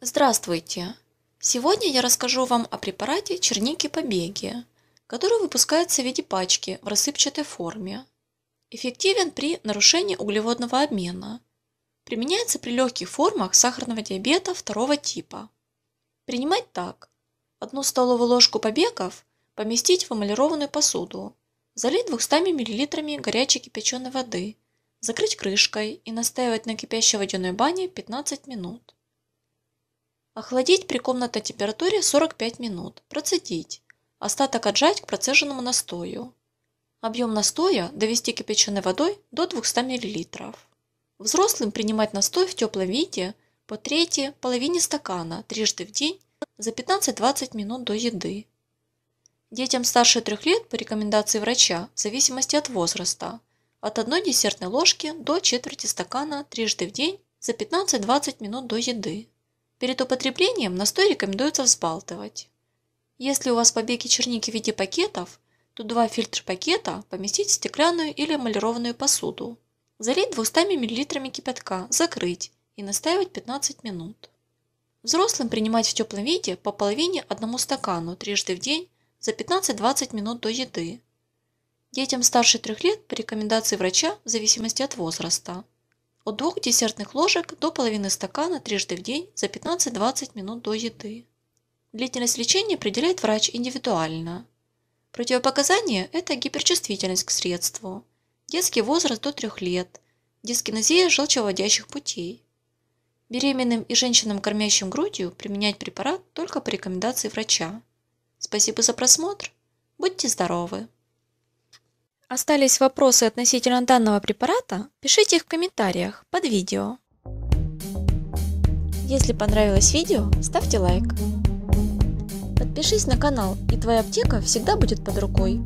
Здравствуйте! Сегодня я расскажу вам о препарате черники побеги, который выпускается в виде пачки в рассыпчатой форме. Эффективен при нарушении углеводного обмена. Применяется при легких формах сахарного диабета второго типа. Принимать так. Одну столовую ложку побегов поместить в эмалированную посуду, залить 200 мл горячей кипяченой воды, закрыть крышкой и настаивать на кипящей водяной бане 15 минут. Охладить при комнатной температуре 45 минут, процедить, остаток отжать к процеженному настою. Объем настоя довести кипяченой водой до 200 мл. Взрослым принимать настой в теплом виде по третьей половине стакана трижды в день за 15-20 минут до еды. Детям старше 3 лет по рекомендации врача в зависимости от возраста от одной десертной ложки до четверти стакана трижды в день за 15-20 минут до еды. Перед употреблением настой рекомендуется взбалтывать. Если у вас побеги черники в виде пакетов, то два фильтра пакета поместить в стеклянную или эмалированную посуду. Залить 200 мл кипятка, закрыть и настаивать 15 минут. Взрослым принимать в теплом виде по половине одному стакану трижды в день за 15-20 минут до еды. Детям старше 3 лет по рекомендации врача в зависимости от возраста. От двух десертных ложек до половины стакана трижды в день за 15-20 минут до еды. Длительность лечения определяет врач индивидуально. Противопоказания – это гиперчувствительность к средству, детский возраст до 3 лет, дискинезия желчеводящих путей. Беременным и женщинам, кормящим грудью, применять препарат только по рекомендации врача. Спасибо за просмотр. Будьте здоровы! Остались вопросы относительно данного препарата? Пишите их в комментариях под видео. Если понравилось видео, ставьте лайк. Подпишись на канал, и твоя аптека всегда будет под рукой.